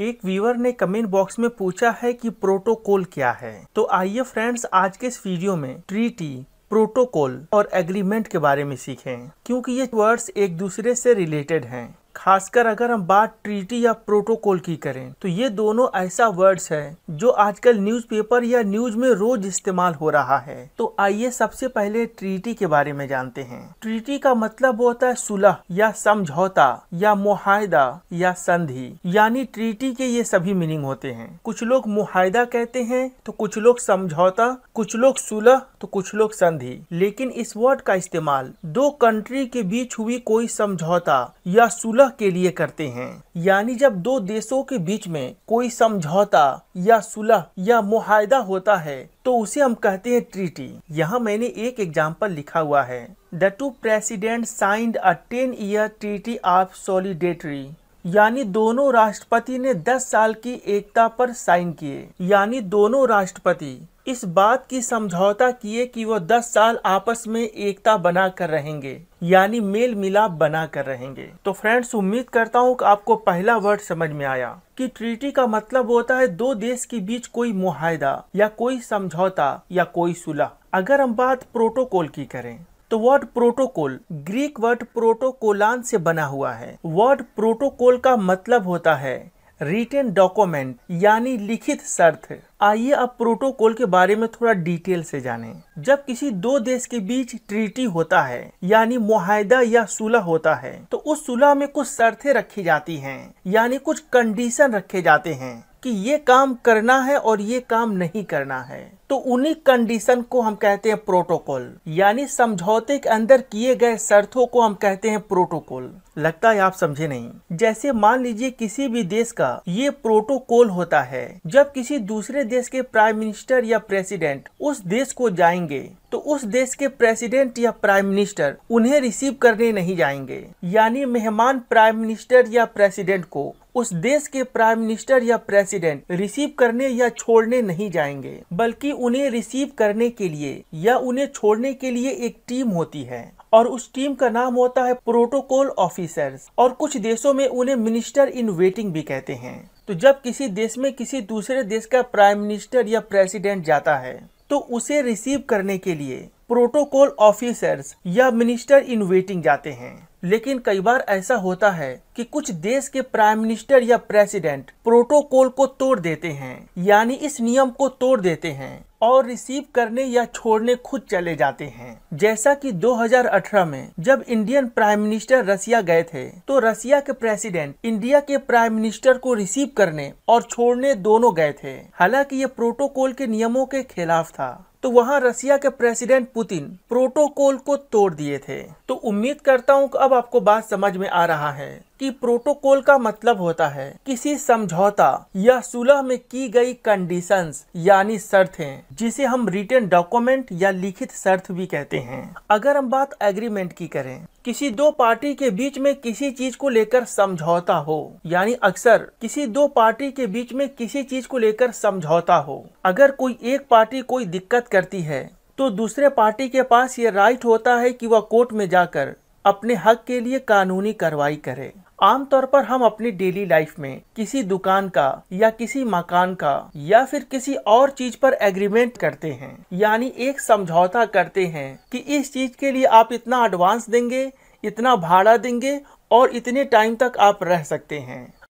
एक व्यूअर ने comment box में पूछा है कि प्रोटोकॉल क्या है तो आइए फ्रेंड्स आज के इस वीडियो में ट्रीटी प्रोटोकॉल और एग्रीमेंट के बारे में सीखें क्योंकि ये वर्ड्स एक दूसरे से रिलेटेड हैं खासकर अगर हम बात ट्रीटी या प्रोटोकॉल की करें तो ये दोनों ऐसा वर्ड्स है जो आजकल न्यूज़पेपर या न्यूज में रोज इस्तेमाल हो रहा है तो आइए सबसे पहले ट्रीटी के बारे में जानते हैं ट्रीटी का मतलब होता है सुलह या समझौता या मुहिदा या संधि यानी ट्रीटी के ये सभी मीनिंग होते हैं कुछ लोग मुहिदा कहते हैं तो कुछ लोग समझौता कुछ लोग सुलह तो कुछ लोग संधि लेकिन इस वर्ड का इस्तेमाल दो कंट्री के बीच हुई कोई समझौता या सुलह के लिए करते हैं यानी जब दो देशों के बीच में कोई समझौता या सुलह या मुहिदा होता है तो उसे हम कहते हैं ट्रीटी यहाँ मैंने एक एग्जाम्पल लिखा हुआ है the two president signed a ten year treaty of solidarity यानी दोनों राष्ट्रपति ने 10 साल की एकता पर साइन किए यानी दोनों राष्ट्रपति इस बात की समझौता किए कि वो 10 साल आपस में एकता बना कर रहेंगे यानी मेल मिलाप बना कर रहेंगे तो फ्रेंड्स उम्मीद करता हूँ कि आपको पहला वर्ड समझ में आया कि ट्रीटी का मतलब होता है दो देश के बीच कोई मुहिदा या कोई समझौता या कोई सुलह अगर हम बात प्रोटोकॉल की करें तो वर्ड प्रोटोकॉल ग्रीक वर्ड प्रोटोकोलान से बना हुआ है वर्ड प्रोटोकॉल का मतलब होता है रिटेन डॉक्यूमेंट यानी लिखित शर्त आइए अब प्रोटोकॉल के बारे में थोड़ा डिटेल से जानें। जब किसी दो देश के बीच ट्रीटी होता है यानी मुहिदा या सुलह होता है तो उस सुलह में कुछ शर्तें रखी जाती हैं यानी कुछ कंडीशन रखे जाते हैं कि ये काम करना है और ये काम नहीं करना है तो उन्हीं कंडीशन को हम कहते हैं प्रोटोकॉल यानी समझौते के अंदर किए गए शर्तों को हम कहते हैं प्रोटोकॉल लगता है आप समझे नहीं जैसे मान लीजिए किसी भी देश का ये प्रोटोकॉल होता है जब किसी दूसरे देश के प्राइम मिनिस्टर या प्रेसिडेंट उस देश को जाएंगे तो उस देश के प्रेसिडेंट या प्राइम मिनिस्टर उन्हें रिसीव करने नहीं जाएंगे यानी मेहमान प्राइम मिनिस्टर या प्रेसिडेंट को उस देश के प्राइम मिनिस्टर या प्रेसिडेंट रिसीव करने या छोड़ने नहीं जाएंगे बल्कि उन्हें रिसीव करने के लिए या उन्हें छोड़ने के लिए एक टीम होती है और उस टीम का नाम होता है प्रोटोकॉल ऑफिसर्स और कुछ देशों में उन्हें मिनिस्टर इन वेटिंग भी कहते हैं तो जब किसी देश में किसी दूसरे देश का प्राइम मिनिस्टर या प्रेसिडेंट जाता है तो उसे रिसीव करने के लिए प्रोटोकॉल ऑफिसर्स या मिनिस्टर इन वेटिंग जाते हैं लेकिन कई बार ऐसा होता है कि कुछ देश के प्राइम मिनिस्टर या प्रेसिडेंट प्रोटोकॉल को तोड़ देते हैं यानी इस नियम को तोड़ देते हैं और रिसीव करने या छोड़ने खुद चले जाते हैं जैसा कि 2018 में जब इंडियन प्राइम मिनिस्टर रसिया गए थे तो रसिया के प्रेसिडेंट इंडिया के प्राइम मिनिस्टर को रिसीव करने और छोड़ने दोनों गए थे हालांकि ये प्रोटोकॉल के नियमों के खिलाफ था तो वहां रसिया के प्रेसिडेंट पुतिन प्रोटोकॉल को तोड़ दिए थे तो उम्मीद करता हूं कि अब आपको बात समझ में आ रहा है कि प्रोटोकॉल का मतलब होता है किसी समझौता या सुलह में की गई कंडीशंस यानी शर्तें जिसे हम रिटर्न डॉक्यूमेंट या लिखित शर्त भी कहते हैं अगर हम बात एग्रीमेंट की करें किसी दो पार्टी के बीच में किसी चीज को लेकर समझौता हो यानी अक्सर किसी दो पार्टी के बीच में किसी चीज को लेकर समझौता हो अगर कोई एक पार्टी कोई दिक्कत करती है तो दूसरे पार्टी के पास ये राइट होता है कि वह कोर्ट में जाकर अपने हक के लिए कानूनी कार्रवाई करे आमतौर पर हम अपनी डेली लाइफ में किसी दुकान का या किसी मकान का या फिर किसी और चीज पर एग्रीमेंट करते हैं यानी एक समझौता करते हैं कि इस चीज के लिए आप इतना एडवांस देंगे इतना भाड़ा देंगे और इतने टाइम तक आप रह सकते हैं